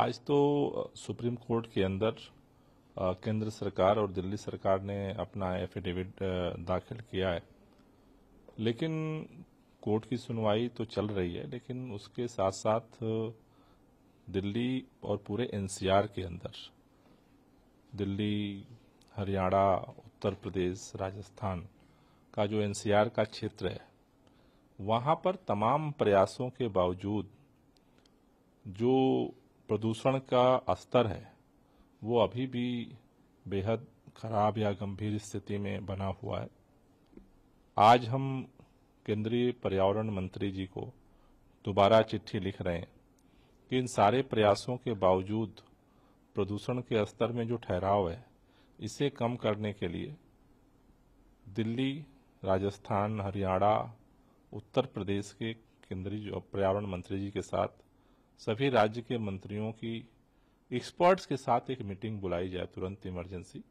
आज तो supreme court के अंदर केंद्र सरकार और दिल्ली सरकार ने अपना एफिडेविट दाखिल किया है लेकिन कोर्ट की सुनवाई तो चल रही है लेकिन उसके साथ साथ दिल्ली और पूरे एनसीआर के अंदर दिल्ली हरियाणा उत्तर प्रदेश राजस्थान का जो एनसीआर का क्षेत्र है वहां पर तमाम प्रयासों के बावजूद जो प्रदूषण का स्तर है वो अभी भी बेहद खराब या गंभीर स्थिति में बना हुआ है आज हम केंद्रीय पर्यावरण मंत्री जी को दोबारा चिट्ठी लिख रहे हैं कि इन सारे प्रयासों के बावजूद प्रदूषण के स्तर में जो ठहराव है इसे कम करने के लिए दिल्ली राजस्थान हरियाणा उत्तर प्रदेश के केंद्रीय पर्यावरण मंत्री जी के साथ सभी राज्य के मंत्रियों की एक्सपर्ट्स के साथ एक मीटिंग बुलाई जाए तुरंत इमरजेंसी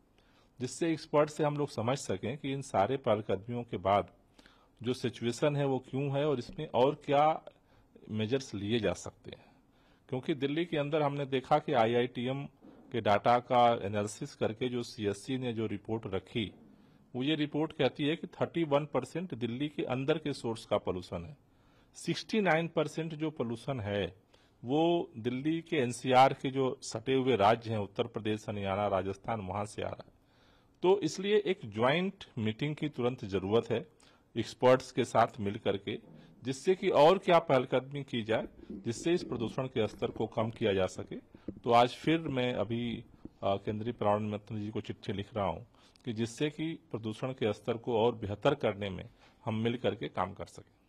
जिससे एक्सपर्ट से हम लोग समझ सकें कि इन सारे पारकदमियों के बाद जो सिचुएशन है वो क्यों है और इसमें और क्या मेजर्स लिए जा सकते हैं क्योंकि दिल्ली के अंदर हमने देखा कि आईआईटीएम के डाटा का एनालिसिस करके जो सीएससी ने जो रिपोर्ट रखी वो ये रिपोर्ट कहती है कि 31 परसेंट दिल्ली के अंदर के सोर्स का पोल्यूशन है 69 परसेंट जो पोल्यूशन है वो दिल्ली के एनसीआर के जो सटे हुए राज्य हैं उत्तर प्रदेश हरियाणा राजस्थान वहां से आ रहा है तो इसलिए एक ज्वाइंट मीटिंग की तुरंत जरूरत है एक्सपर्ट्स के साथ मिलकर के जिससे कि और क्या पहलकदमी की जाए जिससे इस प्रदूषण के स्तर को कम किया जा सके तो आज फिर मैं अभी केंद्रीय पर्यावरण मंत्री जी को चिट्ठी लिख रहा हूं कि जिससे कि प्रदूषण के स्तर को और बेहतर करने में हम मिलकर के काम कर सकें